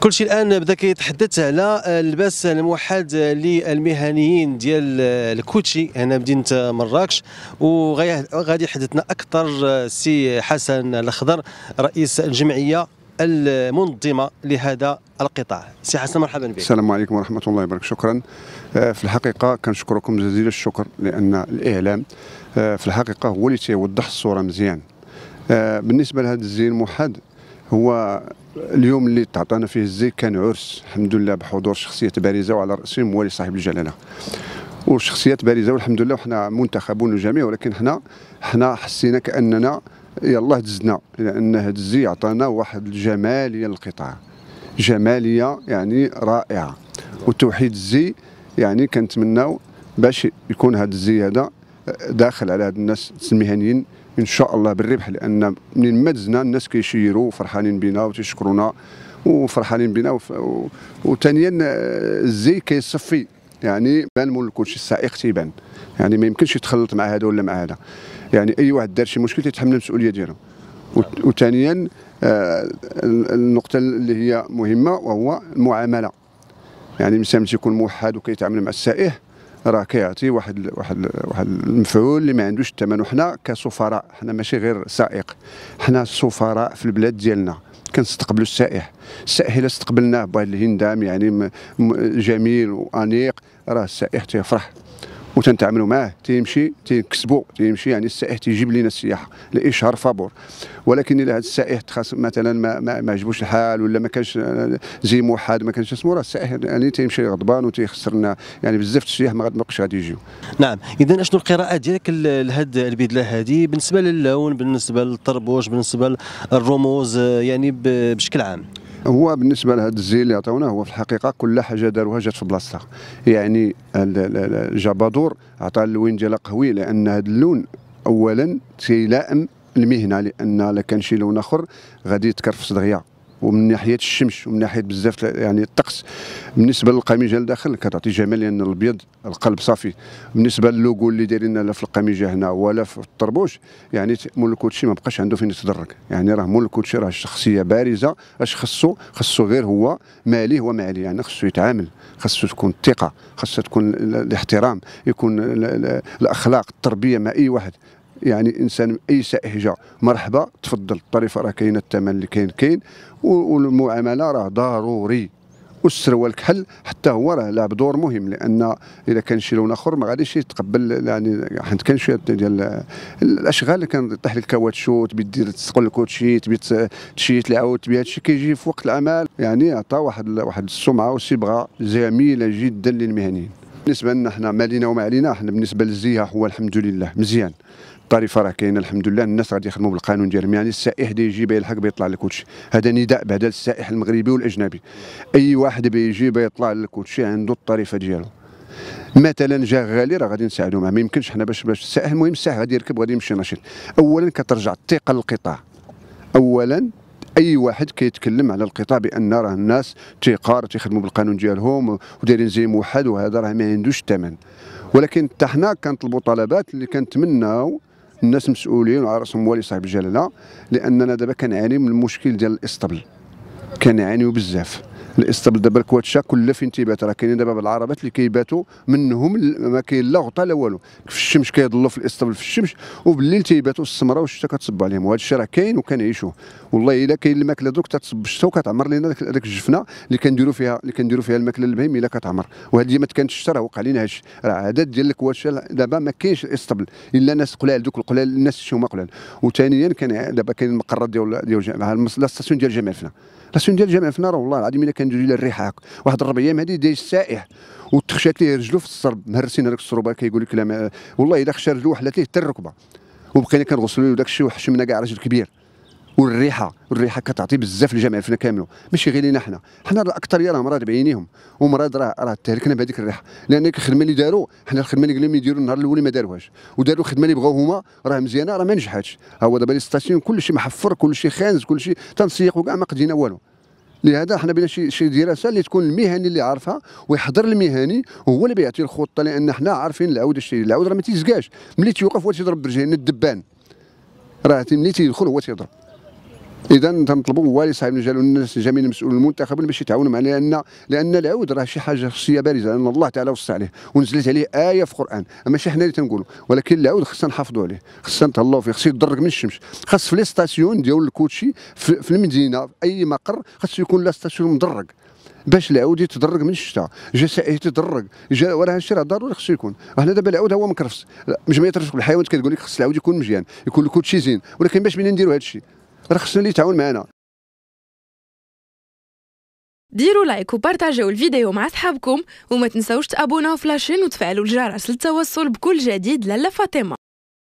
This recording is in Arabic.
كل شيء الان بدا كيتحدث على اللباس الموحد للمهنيين ديال الكوتشي هنا مدينه مراكش وغادي يحدثنا اكثر سي حسن الاخضر رئيس الجمعيه المنظمه لهذا القطاع سي حسن مرحبا بك السلام عليكم ورحمه الله وبركاته شكرا آه، في الحقيقه كنشكركم جزيل الشكر لان الاعلام آه، في الحقيقه هو اللي تيوضح الصوره مزيان آه، بالنسبه لهذا الزي الموحد هو اليوم اللي تعطانا فيه الزي كان عرس الحمد لله بحضور شخصيات بارزه وعلى راسهم موالي صاحب الجلاله وشخصيات بارزه والحمد لله وحنا منتخبون الجميع ولكن حنا حنا حسينا كاننا يلاه دزنا لان هذا الزي عطانا واحد الجماليه للقطاع جماليه يعني رائعه وتوحيد الزي يعني كنتمناو باش يكون هذا الزي هذا داخل على هاد الناس المهنيين ان شاء الله بالربح لان منين ما دزنا الناس كيشيروا فرحانين بنا وتيشكرونا وفرحانين بنا وثانيا الزي آه، كيصفي يعني بان مول كلشي السائق تيبان يعني ما يمكنش يتخلط مع هذا ولا مع هذا يعني اي واحد دار شي مشكل تيتحمل المسؤوليه ديالو وثانيا آه، النقطه اللي هي مهمه وهو المعامله يعني الانسان تيكون موحد وكيتعامل مع السائح راه كيعطي واحد واحد واحد المفعول اللي ما عندوش الثمن وحنا كسفراء حنا ماشي غير سائق حنا سفراء في البلاد ديالنا كنستقبلوا السائح السائح الا استقبلناه بواحد الهندام يعني جميل وانيق راه السائح تيفرح وتنتعاملوا معاه تيمشي تيكسبوا تيمشي يعني السائح تيجيب لنا السياحه لاشهار فابور ولكن الا هذا السائح خاص مثلا ما ما, ما عجبوش الحال ولا ما كانش زي موحد ما كانش اسمه راه السائح يعني تيمشي غضبان وتيخسر لنا يعني بزاف السياح ما غاديش غادي يجيو نعم اذا اشنو القراءه ديالك لهاد البدله هذه بالنسبه للون بالنسبه للطربوش بالنسبه للرموز يعني بشكل عام هو بالنسبه لهذا الزي اللي عطاونا هو في الحقيقه كل حاجه داروها جات في بلاصتها يعني الجبادور عطى اللون ديالها قوي لان هذا اللون اولا تيلائم المهنه لان لكان كان شي لون اخر غادي يتكرفس دغيا ومن ناحيه الشمس ومن ناحيه بزاف يعني الطقس بالنسبه للقميجه لداخل كتعطي جمال لان الابيض القلب صافي بالنسبه للوغو اللي دايرين لا في القميجه هنا ولا في الطربوش يعني مول الكوتشي ما بقاش عنده فين يتدرك يعني راه مول الكوتشي راه شخصيه بارزه اش خصو خصو غير هو مالي وما عليه يعني خصو يتعامل خصو تكون الثقه خصها تكون الاحترام يكون الاخلاق التربيه مع اي واحد يعني انسان اي سائحجه مرحبا تفضل الطريفه راه كاينه الثمن اللي كاين كاين والمعامله راه ضروري والسر والكحل حتى هو راه لعب دور مهم لان اذا كان شي لون اخر ما غاديش يتقبل يعني حيت كان شويه ديال الاشغال اللي كان طيح لك الكواتشو تبي دير تسقل الكوتشي تبي تشي تلعاود تبي هادشي كيجي في وقت العمل يعني عطى واحد واحد السمعه وصبغه جميله جدا للمهنيين بالنسبه لنا حنا مالينا وما علينا حنا بالنسبه للزيها هو الحمد لله مزيان الطريفه راه كاينه الحمد لله الناس غادي يخدموا بالقانون ديالهم يعني السائح يجي بيلحق بيطلع لكلشي هذا نداء بعد السائح المغربي والاجنبي اي واحد بيجي بيطلع لكلشي عنده الطريفه ديالو مثلا جا غالي راه غادي نساعدو معاه ما يمكنش حنا باش باش السائح المهم السائح غادي يركب غادي يمشي نشيط اولا كترجع الثقه للقطاع اولا اي واحد كيتكلم على القطاع بان راه الناس تيقار تيخدموا بالقانون ديالهم ودايرين زي موحد وهذا راه ما عندوش ثمن ولكن حتى حنا كنطلبوا طلبات اللي كنتمناو الناس مسؤولين وعلى راسهم موالي صاحب الجلاله لاننا دابا كنعاني من المشكل ديال الاسطبل كنعانيو بزاف الاسطبل دابا الكواتشا كلها فين تيبات راه كاينين دابا بالعربات اللي كيباتوا منهم ما كاين لا غطا لا والو في الشمس كيضلوا في الاسطبل في الشمس وبالليل تيباتوا السمره والشتا كتصب عليهم وهذا الشيء راه كاين وكنعيشوه والله الا كاين الماكله دوك تتصب الشتا وكتعمر لنا ديك الجفنه اللي كنديروا فيها اللي كنديروا فيها الماكله البهيم الا كتعمر وهذه ما كانتش الشتا راه وقع هذا هادشي راه عدد ديال الكواتشا دابا ما كاينش الاسطبل الا ناس قلال دوك القلال الناس شي هما قلال وثانيا كان دابا كاين المقرات ديال ديال لا ستاسيون ديال جامع فنا لا ستاسيون ديال جامع فنا راه والله العظيم الا كان كندوزو على الريحه واحد الربع ايام هذه داير السائح وتخشات ليه رجلو في الصرب مهرسين هذاك الصروبه كيقول لك لا والله الا خشى رجلو وحلات ليه حتى الركبه وبقينا كنغسلو وداك الشيء وحشمنا كاع راجل كبير والريحه والريحه كتعطي بزاف الجماعه فينا كاملو ماشي غير لينا حنا حنا الاكثريه راه مراد بعينيهم ومراد راه راه تهلكنا بهذيك الريحه لان الخدمه اللي داروا حنا الخدمه اللي قلنا يديروا النهار الاول ما داروهاش وداروا الخدمه اللي بغاو هما راه مزيانه راه ما نجحاتش ها هو دابا لي ستاسيون كلشي محفر كلشي خانز كلشي تنسيق وكاع ما قدينا والو لهذا حنا بنا شي, شي دراسه اللي تكون المهني اللي عارفها ويحضر المهني هو اللي بيعطي الخطه لان حنا عارفين العود الشيء العود راه ما تيزكاش ملي تيوقف هو تيضرب برجلين الدبان راه ملي تيدخل هو تيضرب اذا تنطلبوا والي صاحب الجلال والناس جميع المسؤولين المنتخب باش يتعاونوا معنا لان لان العود راه شي حاجه شخصيه بارزه لان الله تعالى وصى عليه ونزلت عليه ايه في القران ماشي حنا اللي تنقولوا ولكن العود خصنا نحافظوا عليه خصنا نتهلاو فيه خصو يضرك من الشمس خاص في لي ستاسيون ديال الكوتشي في, في المدينه في اي مقر خصو يكون لا ستاسيون مضرك باش العود يتدرج من الشتاء جسائه يتدرج جا وراه هادشي راه ضروري خصو يكون هنا دابا العود هو مكرفس جمعيه الحيوانات كتقول لك خص العود يكون مزيان يكون الكوتشي زين ولكن باش منين نديروا الشيء راه خصنا اللي يتعاون معنا ديروا لايك وبارطاجيو الفيديو مع صحابكم وما تنساوش تابوناو في لاشين وتفعلوا الجرس للتوصل بكل جديد لاله فاطمه